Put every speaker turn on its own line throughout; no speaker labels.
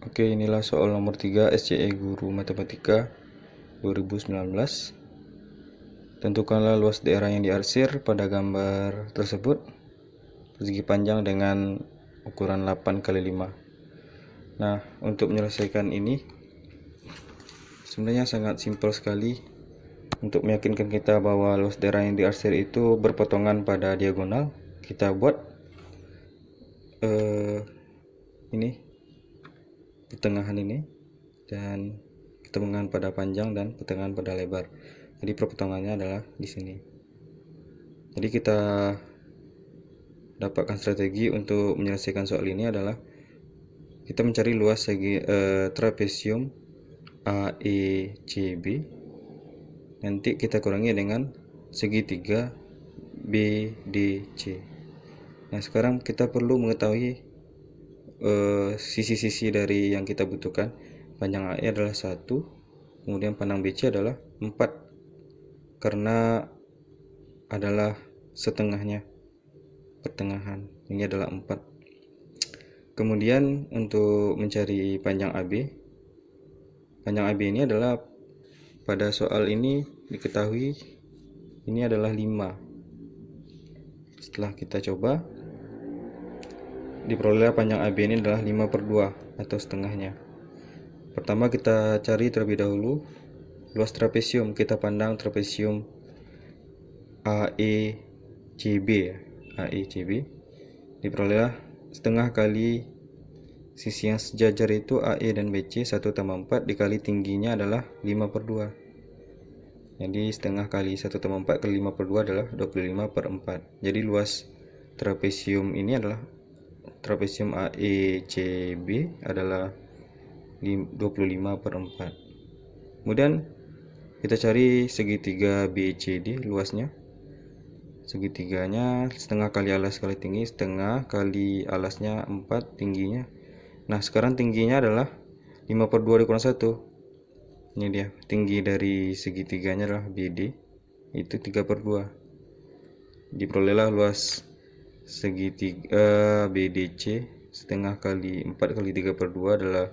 Oke, inilah soal nomor 3 SCE Guru Matematika 2019. Tentukanlah luas daerah yang diarsir pada gambar tersebut persegi panjang dengan ukuran 8 x 5. Nah, untuk menyelesaikan ini sebenarnya sangat simpel sekali untuk meyakinkan kita bahwa luas daerah yang diarsir itu berpotongan pada diagonal, kita buat eh, ini pertengahan ini dan pertengahan pada panjang dan pertengahan pada lebar jadi perpotongannya adalah di sini jadi kita dapatkan strategi untuk menyelesaikan soal ini adalah kita mencari luas segi eh, trapesium AECB nanti kita kurangi dengan segitiga BDC nah sekarang kita perlu mengetahui Eh, sisi-sisi uh, dari yang kita butuhkan panjang AE adalah satu kemudian panjang BC adalah 4 karena adalah setengahnya pertengahan ini adalah 4 kemudian untuk mencari panjang AB panjang AB ini adalah pada soal ini diketahui ini adalah 5 setelah kita coba diperoleh panjang AB ini adalah 5 per 2 atau setengahnya pertama kita cari terlebih dahulu luas trapesium kita pandang trapesium AECB AECB ya, diperoleh setengah kali sisi yang sejajar itu AE dan BC 1 tambah 4 dikali tingginya adalah 5 per 2 jadi setengah kali 1 tambah 4 kali 5 per 2 adalah 25 per 4 jadi luas trapesium ini adalah Trapesium AECB adalah 25 per 4 kemudian kita cari segitiga BCD e luasnya segitiganya setengah kali alas kali tinggi setengah kali alasnya 4 tingginya nah sekarang tingginya adalah 5 per 2 dikurang 1 ini dia tinggi dari segitiganya adalah BD itu 3 per 2 diperolehlah luas segitiga eh, BDC setengah kali 4 kali 3 per 2 adalah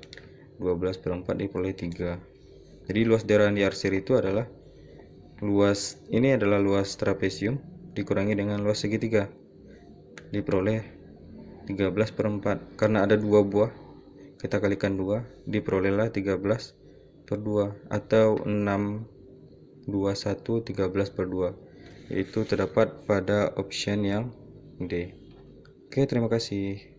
12 per 4 diperoleh 3 jadi luas daerah di arsir itu adalah luas ini adalah luas trapesium dikurangi dengan luas segitiga diperoleh 13 per 4 karena ada dua buah kita kalikan dua diperolehlah 13 per 2 atau 6 21 13 per 2 itu terdapat pada option yang Oke, terima kasih.